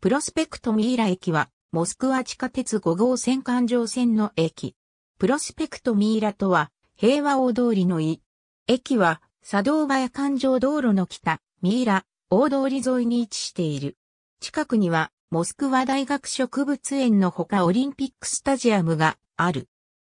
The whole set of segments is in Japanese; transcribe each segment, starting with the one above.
プロスペクトミイラ駅は、モスクワ地下鉄5号線環状線の駅。プロスペクトミイラとは、平和大通りの井。駅は、佐藤場や環状道路の北、ミイラ、大通り沿いに位置している。近くには、モスクワ大学植物園のほかオリンピックスタジアムがある。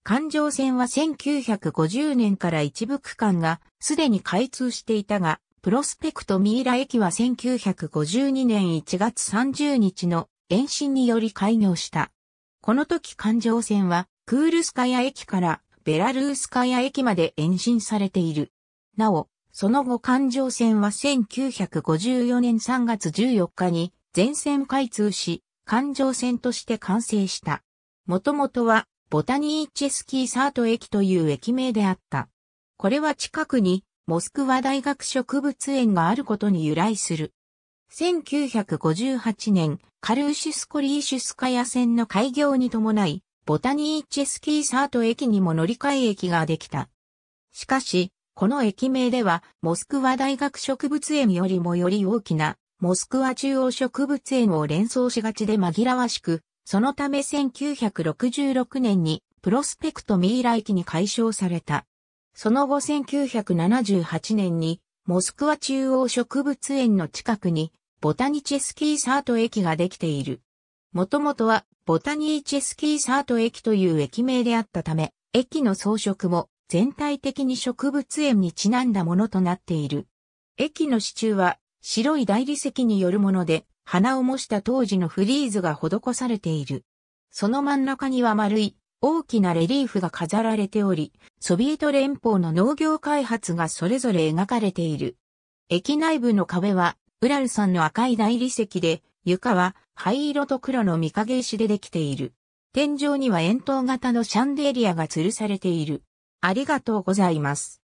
環状線は1950年から一部区間がすでに開通していたが、プロスペクトミイラ駅は1952年1月30日の延伸により開業した。この時環状線はクールスカヤ駅からベラルースカヤ駅まで延伸されている。なお、その後環状線は1954年3月14日に全線開通し、環状線として完成した。もともとはボタニーチェスキーサート駅という駅名であった。これは近くにモスクワ大学植物園があることに由来する。1958年、カルーシュスコリーシュスカヤ線の開業に伴い、ボタニーチェスキーサート駅にも乗り換え駅ができた。しかし、この駅名では、モスクワ大学植物園よりもより大きな、モスクワ中央植物園を連想しがちで紛らわしく、そのため1966年に、プロスペクトミーラ駅に改称された。その後1978年に、モスクワ中央植物園の近くに、ボタニチェスキーサート駅ができている。もともとは、ボタニーチェスキーサート駅という駅名であったため、駅の装飾も全体的に植物園にちなんだものとなっている。駅の支柱は白い大理石によるもので、花を模した当時のフリーズが施されている。その真ん中には丸い大きなレリーフが飾られており、ソビエト連邦の農業開発がそれぞれ描かれている。駅内部の壁は、ウラル山の赤い大理石で、床は灰色と黒の御影石でできている。天井には円筒型のシャンデリアが吊るされている。ありがとうございます。